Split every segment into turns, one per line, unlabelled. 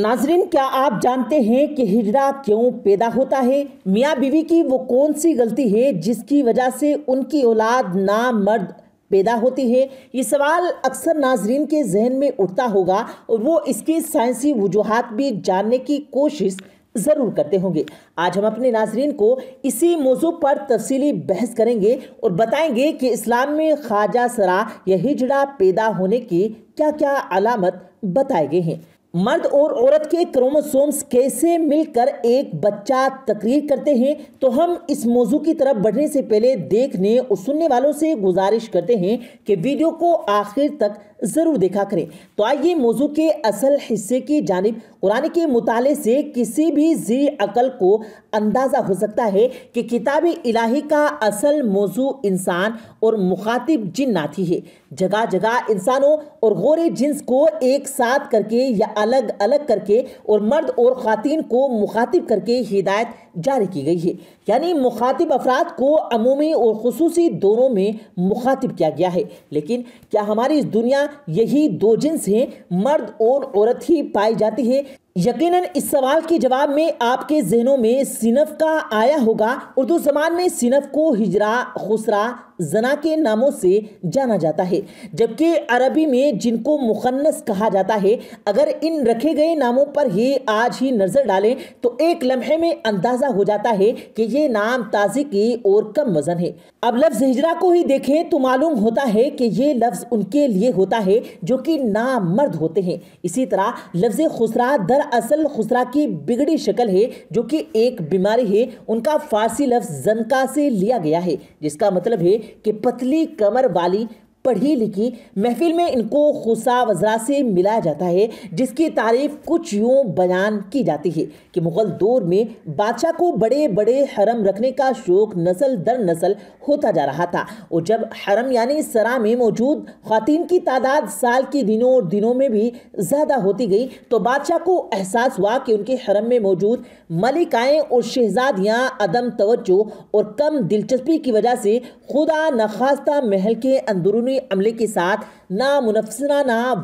नाजरीन क्या आप जानते हैं कि हिजरा क्यों पैदा होता है मियाँ बीवी की वो कौन सी गलती है जिसकी वजह से उनकी औलाद ना मर्द पैदा होती है ये सवाल अक्सर नाजरीन के जहन में उठता होगा और वो इसके साइंसी वजूहत भी जानने की कोशिश ज़रूर करते होंगे आज हम अपने नाजरीन को इसी मौजू पर तफसीली बहस करेंगे और बताएंगे कि इस्लाम में ख्वाजा सरा या हिजड़ा पैदा होने की क्या क्या अलामत बताए गए हैं मर्द और औरत के क्रोमोसोम्स कैसे मिलकर एक बच्चा तकरीर करते हैं तो हम इस मौजू की तरफ बढ़ने से पहले देखने और सुनने वालों से गुजारिश करते हैं कि वीडियो को आखिर तक ज़रूर देखा करें तो आइए मौजू के असल हिस्से की जानब कुरान के मुताले से किसी भी जी अकल को अंदाज़ा हो सकता है कि किताब इलाही का असल मौजू इंसान और मुखातिब जिन नाथी है जगह जगह इंसानों और गौर जिन्स को एक साथ करके या अलग अलग करके और मर्द और ख़ातिन को मुखातिब करके हिदायत जारी की गई है यानी मुखातिब अफराद को अमूमी और खसूसी दोनों में मुखातिब किया गया है लेकिन क्या हमारी इस दुनिया यही दो जिन्स हैं मर्द और औरत ही पाई जाती है यकीनन इस सवाल के जवाब में आपके जहनों में सिनफ का आया होगा उर्दू जबान में सिनफ को हिजरा खुसरा जना के नामों से जाना जाता है जबकि अरबी में जिनको मुखन्नस कहा जाता है अगर इन रखे गए नामों पर ही आज ही नज़र डालें तो एक लम्हे में अंदाज़ा हो जाता है कि ये नाम ताज़ी की और कम वज़न है अब लफ्ज़ हिजरा को ही देखें तो मालूम होता है कि ये लफ्ज़ उनके लिए होता है जो कि नामर्द होते हैं इसी तरह लफ्ज़ खुसरा दर दरअसल खुसरा की बिगड़ी शक्ल है जो कि एक बीमारी है उनका फारसी लफ्ज जनका से लिया गया है जिसका मतलब है कि पतली कमर वाली पढ़ी लिखी महफिल में इनको खुसा वजरा से मिलाया जाता है जिसकी तारीफ कुछ यूँ बयान की जाती है कि मुग़ल दौर में बादशाह को बड़े बड़े हरम रखने का शौक़ नसल दर नसल होता जा रहा था और जब हरम यानी सरा में मौजूद खातन की तादाद साल के दिनों और दिनों में भी ज़्यादा होती गई तो बादशाह को एहसास हुआ कि उनके हरम में मौजूद मलिकाएँ और शहजादियाँ अदम तवज्जो और कम दिलचस्पी की वजह से खुदा नखास्ता महल के अंदरूनी अमले के साथ ना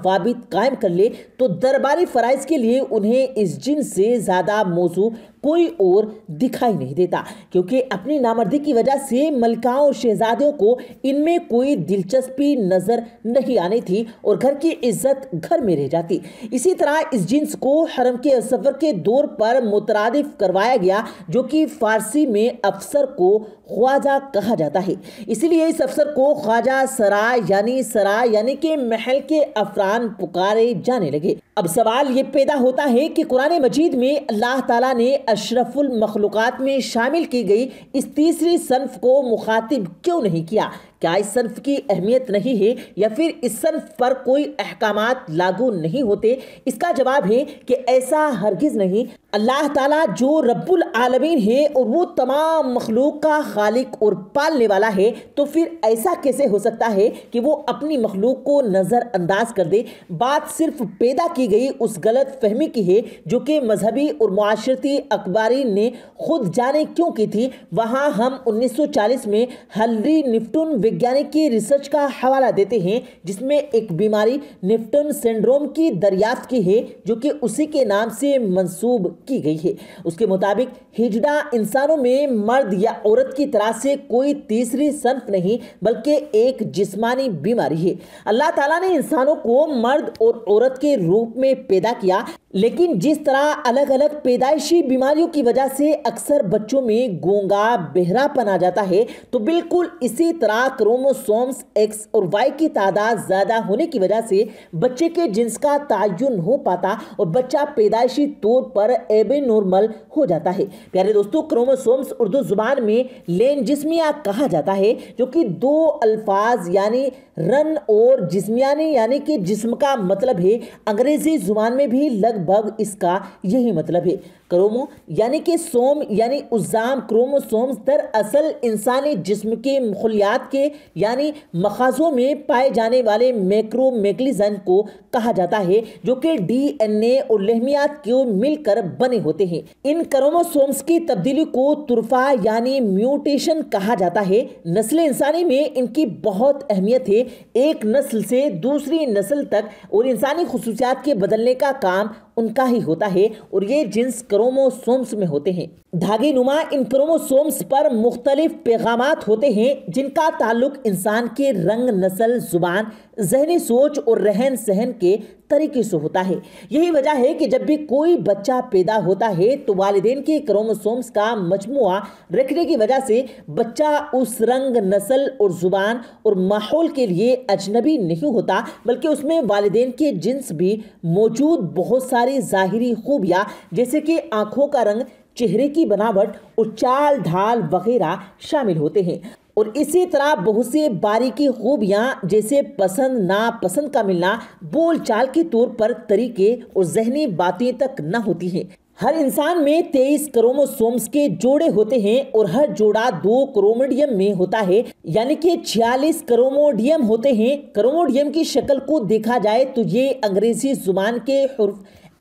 वाबित कायम कर ले तो दरबारी फ़राइज़ के लिए उन्हें इस जिन से ज़्यादा मौजू कोई और दिखाई नहीं देता क्योंकि अपनी नामर्दी की वजह से मलिकाओं और शहजादियों को इनमें कोई दिलचस्पी नज़र नहीं आनी थी और घर की इज्जत घर में रह जाती इसी तरह इस जिन्स को हरम के सफ़र के दौर पर मुतरद करवाया गया जो कि फ़ारसी में अफसर को ख्वाजा कहा जाता है इसीलिए इस अफसर को ख्वाजा सराय यानी सराय यानी के महल के अफरान पुकारे जाने लगे अब सवाल ये पैदा होता है कि कुरान मजीद में अल्लाह ताला ने अशरफुल मखलूक़ात में शामिल की गई इस तीसरी सनफ को मुखातिब क्यों नहीं किया क्या इस सन्फ़ की अहमियत नहीं है या फिर इस सन्फ़ पर कोई अहकाम लागू नहीं होते इसका जवाब है कि ऐसा हरगिज़ नहीं अल्लाह ताला जो रब्बुल आलमीन है और वो तमाम मखलूक का खालिक और पालने वाला है तो फिर ऐसा कैसे हो सकता है कि वो अपनी मखलूक को नज़रअंदाज कर दे बात सिर्फ पैदा की गई उस गलत फहमी की है जो कि मजहबी और माशरती अखबारी ने खुद जाने क्यों की थी वहाँ हम 1940 में हलरी निफ्टन वैज्ञानिक की रिसर्च का हवाला देते हैं जिसमें एक बीमारी निफ्टन सिंड्रोम की दरियाफ्त की है जो कि उसी के नाम से मंसूब की गई है उसके मुताबिक हिजडा इंसानों में मर्द या औरत की तरह से कोई तीसरी संफ नहीं बल्कि एक जिस्मानी बीमारी है अल्लाह ताला ने इंसानों को मर्द और औरत के रूप में पैदा किया लेकिन जिस तरह अलग अलग पैदाइशी बीमारियों की वजह से अक्सर बच्चों में गोंगा बहरापन आ जाता है तो बिल्कुल इसी तरह क्रोमोसोम्स एक्स और वाई की तादाद ज़्यादा होने की वजह से बच्चे के जिन्स का तयन हो पाता और बच्चा पैदाइशी तौर पर एबे नॉर्मल हो जाता है प्यारे दोस्तों क्रोमोसोम्स उर्दू जुबान में लेन जिसमिया कहा जाता है जो कि दो अल्फाज यानी रन और जिसमियानी यानी कि जिस्म का मतलब है अंग्रेजी जुबान में भी लगभग इसका यही मतलब है क्रोमो यानी कि सोम यानी उजाम क्रोमोसोम्स दरअसल इंसानी जिस्म के मखलियात के में यानी मखाजों में पाए जाने वाले मैक्रोमेकलिजन को कहा जाता है जो कि डीएनए और लहमियात को मिलकर बने होते हैं इन क्रोमोसोम्स की तब्दीली को तुरफा यानी म्यूटेशन कहा जाता है नस्ल इंसानी में इनकी बहुत अहमियत है एक नस्ल से दूसरी नस्ल तक और इंसानी खसूसियात के बदलने का काम उनका ही होता है और ये जिन्स क्रोमोसोम्स में होते हैं धागे नुमा इन क्रोमोसोम्स पर मुख्तलिफ पैगाम होते हैं जिनका ताल्लुक इंसान के रंग नस्ल जुबान जहनी सोच और रहन सहन के तरीके से होता है यही वजह है कि जब भी कोई बच्चा पैदा होता है तो वालदेन के क्रोमोसोम्स का मजमुआ रखने की वजह से बच्चा उस रंग नस्ल और ज़ुबान और माहौल के लिए अजनबी नहीं होता बल्कि उसमें वालदेन के जिन्स भी मौजूद बहुत सारी ज़ाहरी खूबियाँ जैसे कि आँखों का रंग चेहरे की बनावट और चाल ढाल वगैरह शामिल होते हैं और इसी तरह बहुत सी बारीकी खूबियाँ जैसे पसंद नापसंद का मिलना बोल चाल के तौर पर तरीके और जहनी बातें तक न होती हैं हर इंसान में तेईस क्रोमोसोम्स के जोड़े होते हैं और हर जोड़ा दो क्रोमोडियम में होता है यानी कि छियालीस क्रोमोडियम होते हैं क्रोमोडियम की शक्ल को देखा जाए तो ये अंग्रेजी जुबान के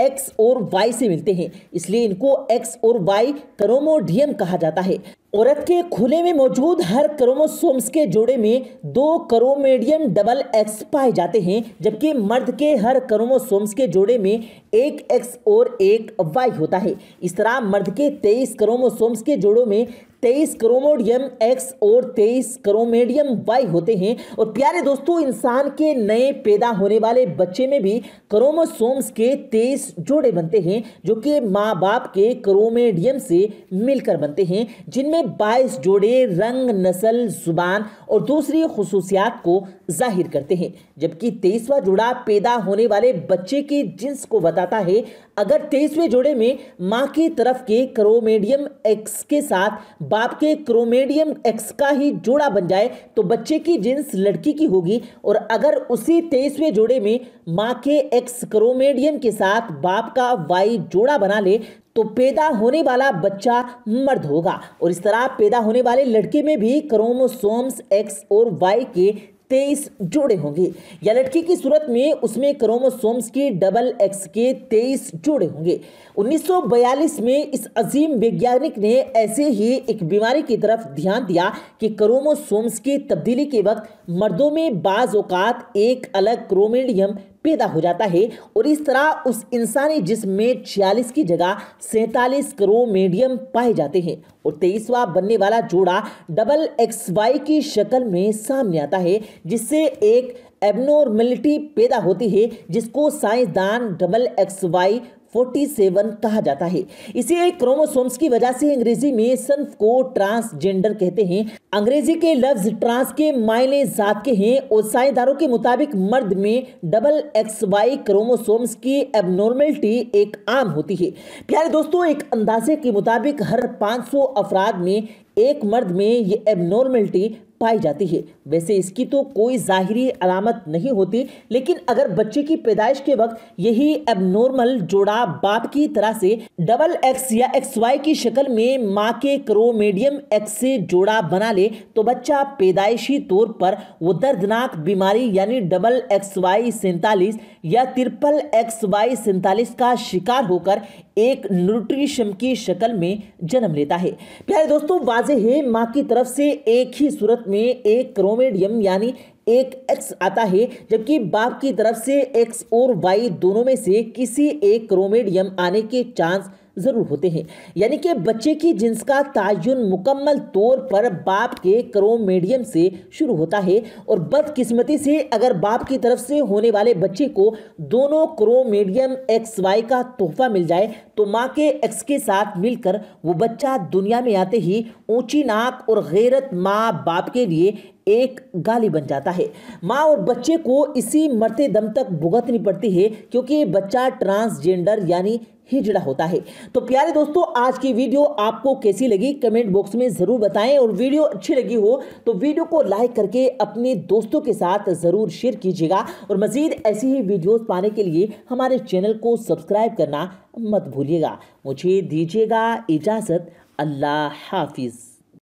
एक्स और वाई से मिलते हैं इसलिए इनको एक्स और वाई क्रोमोडियम कहा जाता है औरत के खुले में मौजूद हर क्रोमोसोम्स के जोड़े में दो क्रोमेडियम डबल एक्स पाए जाते हैं जबकि मर्द के हर क्रोमोसोम्स के जोड़े में एक एक्स और एक वाई होता है इस तरह मर्द के तेईस क्रोमोसोम्स के जोड़ों में तेईस क्रोमोडियम एक्स और तेईस क्रोमेडियम वाई होते हैं और प्यारे दोस्तों इंसान के नए पैदा होने वाले बच्चे में भी क्रोमोसोम्स के तेईस जोड़े बनते हैं जो कि माँ बाप के क्रोमेडियम से मिलकर बनते हैं जिनमें बाईस जोड़े रंग नस्ल जुबान और दूसरी खसूसियात को जाहिर करते हैं जबकि तेईसवा जोड़ा पैदा होने वाले बच्चे के जिन्स को बताता है अगर तेईसवें जोड़े में माँ की तरफ के क्रोमेडियम एक्स के साथ बाप के क्रोमेडियम एक्स का ही जोड़ा बन जाए तो बच्चे की जींस लड़की की होगी और अगर उसी तेईसवें जोड़े में माँ के एक्स क्रोमेडियम के साथ बाप का वाई जोड़ा बना ले तो पैदा होने वाला बच्चा मर्द होगा और इस तरह पैदा होने वाले लड़के में भी क्रोमोसोम्स एक्स और वाई के तेईस जोड़े होंगे या लड़की की सूरत में उसमें क्रोमोसोम्स के डबल एक्स के तेईस जोड़े होंगे 1942 में इस अजीम वैज्ञानिक ने ऐसे ही एक बीमारी की तरफ ध्यान दिया कि क्रोमोसोम्स की तब्दीली के वक्त मर्दों में बाज अवकात एक अलग क्रोमेडियम पैदा हो जाता है और इस तरह उस इंसानी जिसम में छियालीस की जगह सैंतालीस करोड़ मीडियम पाए जाते हैं और तेईसवा बनने वाला जोड़ा डबल एक्स वाई की शक्ल में सामने आता है जिससे एक एबनॉर्मलिटी पैदा होती है जिसको साइंसदान डबल एक्स वाई 47 कहा जाता है इसे क्रोमोसोम्स की वजह से अंग्रेजी में संफ को ट्रांसजेंडर कहते हैं अंग्रेजी के लफ्ज ट्रांस के मायने जात के हैं और साइंसदारों के मुताबिक मर्द में डबल एक्स वाई क्रोमोसोम्स की एबनॉर्मेलिटी एक आम होती है प्यारे दोस्तों एक अंदाजे के मुताबिक हर 500 सौ में एक मर्द में ये एबनॉर्मेलिटी पाई जाती है वैसे इसकी तो कोई जाहिरी अलामत नहीं होती लेकिन अगर बच्चे की पैदाइश के वक्त यही एबनॉर्मल जोड़ा बाप की तरह से डबल एक्स या एक्स वाई की शक्ल में माँ के क्रोमेडियम एक्स से जोड़ा बना ले तो बच्चा पैदाइशी तौर पर वो दर्दनाक बीमारी यानी डबल एक्स वाई सैंतालीस या तिरपल एक्स वाई सैंतालीस का शिकार होकर एक न्यूट्रिशन की शक्ल में जन्म लेता है प्यारे दोस्तों वाजे है माँ की तरफ से एक ही सूरत में एक क्रोमेडियम यानी एक एक्स आता है जबकि बाप की तरफ से एक्स और वाई दोनों में से किसी एक क्रोमेडियम आने के चांस ज़रूर होते हैं यानी कि बच्चे की जिन्स का तयन मुकम्मल तौर पर बाप के क्रोमेडियम से शुरू होता है और बदकिस्मती से अगर बाप की तरफ से होने वाले बच्चे को दोनों क्रोमेडियम एक्स वाई का तोहफा मिल जाए तो माँ के एक्स के साथ मिलकर वो बच्चा दुनिया में आते ही ऊंची नाक और गैरत माँ बाप के लिए एक गाली बन जाता है माँ और बच्चे को इसी मरते दम तक भुगतनी पड़ती है क्योंकि बच्चा ट्रांसजेंडर यानी हिजड़ा होता है तो प्यारे दोस्तों आज की वीडियो आपको कैसी लगी कमेंट बॉक्स में ज़रूर बताएं और वीडियो अच्छी लगी हो तो वीडियो को लाइक करके अपने दोस्तों के साथ ज़रूर शेयर कीजिएगा और मज़ीद ऐसी ही वीडियोस पाने के लिए हमारे चैनल को सब्सक्राइब करना मत भूलिएगा मुझे दीजिएगा इजाज़त अल्लाह हाफिज़